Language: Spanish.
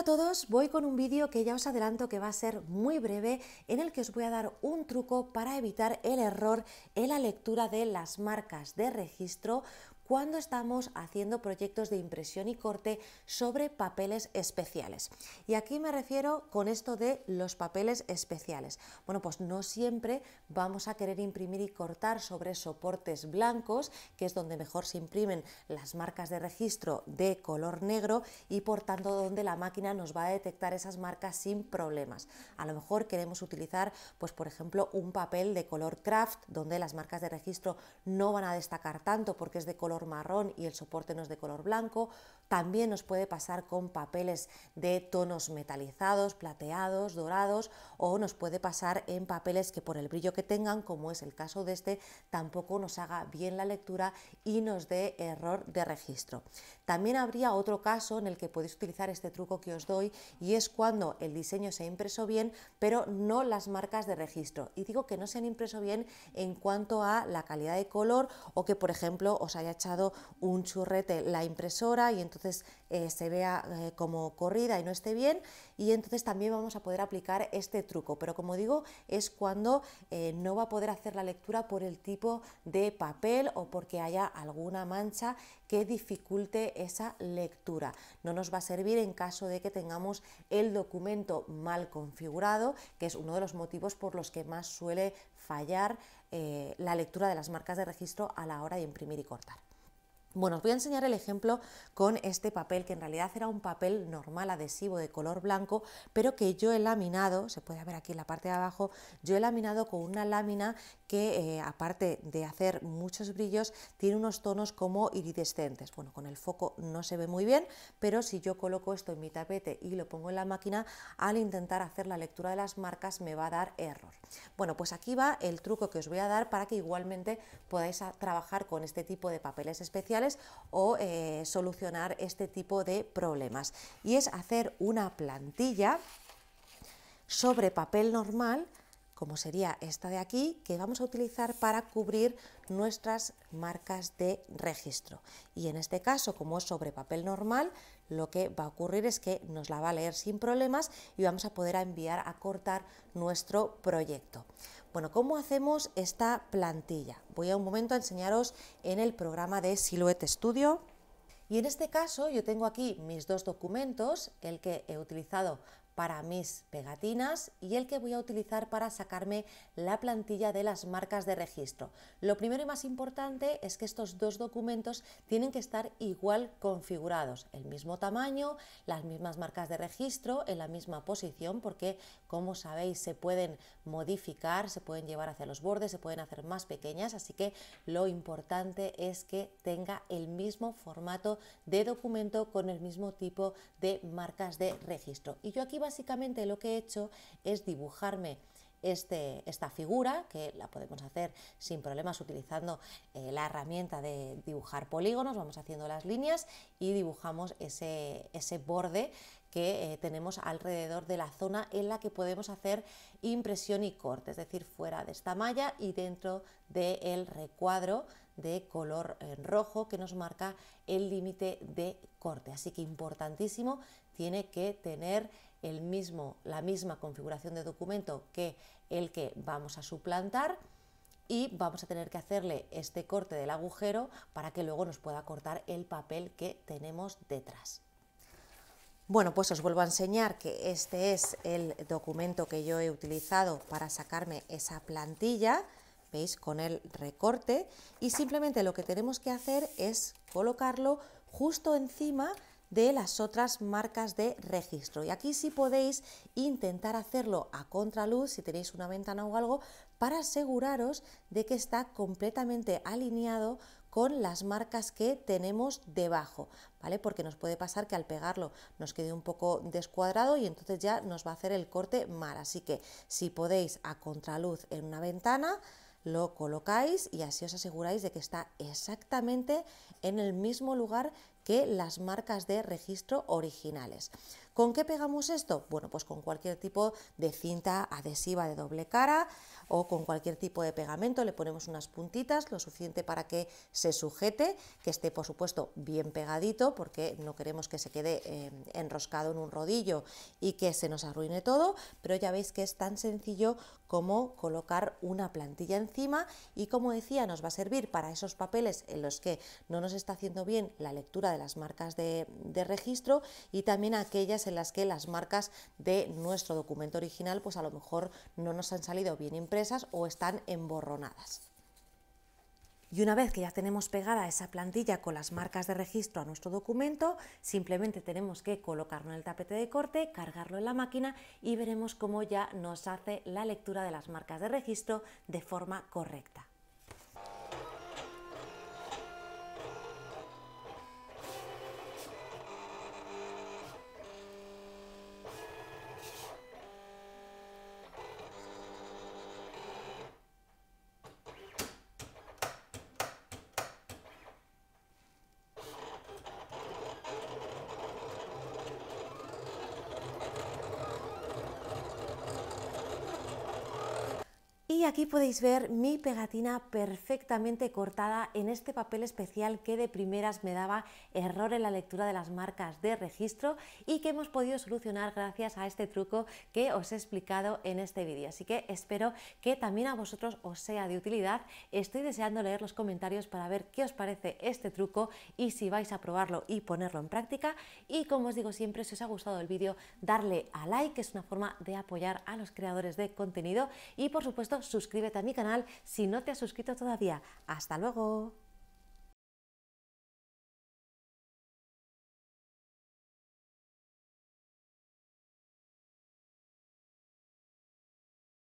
Hola a todos, voy con un vídeo que ya os adelanto que va a ser muy breve en el que os voy a dar un truco para evitar el error en la lectura de las marcas de registro cuando estamos haciendo proyectos de impresión y corte sobre papeles especiales. Y aquí me refiero con esto de los papeles especiales. Bueno, pues no siempre vamos a querer imprimir y cortar sobre soportes blancos, que es donde mejor se imprimen las marcas de registro de color negro y por tanto donde la máquina nos va a detectar esas marcas sin problemas. A lo mejor queremos utilizar, pues por ejemplo, un papel de color craft, donde las marcas de registro no van a destacar tanto porque es de color marrón y el soporte no es de color blanco. También nos puede pasar con papeles de tonos metalizados, plateados, dorados o nos puede pasar en papeles que por el brillo que tengan, como es el caso de este, tampoco nos haga bien la lectura y nos dé error de registro. También habría otro caso en el que podéis utilizar este truco que os doy y es cuando el diseño se ha impreso bien, pero no las marcas de registro. Y digo que no se han impreso bien en cuanto a la calidad de color o que, por ejemplo, os haya echado un churrete la impresora y entonces eh, se vea eh, como corrida y no esté bien y entonces también vamos a poder aplicar este truco pero como digo es cuando eh, no va a poder hacer la lectura por el tipo de papel o porque haya alguna mancha que dificulte esa lectura no nos va a servir en caso de que tengamos el documento mal configurado que es uno de los motivos por los que más suele fallar la lectura de las marcas de registro a la hora de imprimir y cortar. Bueno, os voy a enseñar el ejemplo con este papel, que en realidad era un papel normal adhesivo de color blanco, pero que yo he laminado, se puede ver aquí en la parte de abajo, yo he laminado con una lámina que eh, aparte de hacer muchos brillos, tiene unos tonos como iridescentes. Bueno, con el foco no se ve muy bien, pero si yo coloco esto en mi tapete y lo pongo en la máquina, al intentar hacer la lectura de las marcas me va a dar error. Bueno, pues aquí va el truco que os voy a dar para que igualmente podáis trabajar con este tipo de papeles especiales o eh, solucionar este tipo de problemas. Y es hacer una plantilla sobre papel normal como sería esta de aquí, que vamos a utilizar para cubrir nuestras marcas de registro. Y en este caso, como es sobre papel normal, lo que va a ocurrir es que nos la va a leer sin problemas y vamos a poder enviar a cortar nuestro proyecto. Bueno, ¿cómo hacemos esta plantilla? Voy a un momento a enseñaros en el programa de Silhouette Studio. Y en este caso yo tengo aquí mis dos documentos, el que he utilizado para mis pegatinas y el que voy a utilizar para sacarme la plantilla de las marcas de registro. Lo primero y más importante es que estos dos documentos tienen que estar igual configurados, el mismo tamaño, las mismas marcas de registro, en la misma posición, porque como sabéis se pueden modificar, se pueden llevar hacia los bordes, se pueden hacer más pequeñas, así que lo importante es que tenga el mismo formato de documento con el mismo tipo de marcas de registro. Y yo aquí voy básicamente lo que he hecho es dibujarme este, esta figura, que la podemos hacer sin problemas utilizando eh, la herramienta de dibujar polígonos, vamos haciendo las líneas y dibujamos ese, ese borde que eh, tenemos alrededor de la zona en la que podemos hacer impresión y corte, es decir, fuera de esta malla y dentro del recuadro de color eh, rojo que nos marca el límite de corte. Así que importantísimo tiene que tener el mismo, la misma configuración de documento que el que vamos a suplantar y vamos a tener que hacerle este corte del agujero para que luego nos pueda cortar el papel que tenemos detrás. Bueno, pues os vuelvo a enseñar que este es el documento que yo he utilizado para sacarme esa plantilla, veis, con el recorte, y simplemente lo que tenemos que hacer es colocarlo justo encima de las otras marcas de registro. Y aquí sí podéis intentar hacerlo a contraluz si tenéis una ventana o algo para aseguraros de que está completamente alineado con las marcas que tenemos debajo, ¿vale? Porque nos puede pasar que al pegarlo nos quede un poco descuadrado y entonces ya nos va a hacer el corte mal. Así que si podéis a contraluz en una ventana, lo colocáis y así os aseguráis de que está exactamente en el mismo lugar las marcas de registro originales. ¿Con qué pegamos esto? Bueno, pues con cualquier tipo de cinta adhesiva de doble cara o con cualquier tipo de pegamento. Le ponemos unas puntitas, lo suficiente para que se sujete, que esté por supuesto bien pegadito porque no queremos que se quede eh, enroscado en un rodillo y que se nos arruine todo, pero ya veis que es tan sencillo como colocar una plantilla encima y como decía nos va a servir para esos papeles en los que no nos está haciendo bien la lectura de las marcas de, de, registro y también aquellas en las que las marcas de nuestro documento original pues a lo mejor no nos han salido bien impresas o están emborronadas. Y una vez que ya tenemos pegada esa plantilla con las marcas de registro a nuestro documento, simplemente tenemos que colocarlo en el tapete de corte, cargarlo en la máquina y veremos cómo ya nos hace la lectura de las marcas de registro de forma correcta. Y aquí podéis ver mi pegatina perfectamente cortada en este papel especial que de primeras me daba error en la lectura de las marcas de registro y que hemos podido solucionar gracias a este truco que os he explicado en este vídeo. Así que espero que también a vosotros os sea de utilidad. Estoy deseando leer los comentarios para ver qué os parece este truco y si vais a probarlo y ponerlo en práctica. Y como os digo siempre, si os ha gustado el vídeo, darle a like, que es una forma de apoyar a los creadores de contenido y por supuesto suscríbete a mi canal si no te has suscrito todavía. ¡Hasta luego!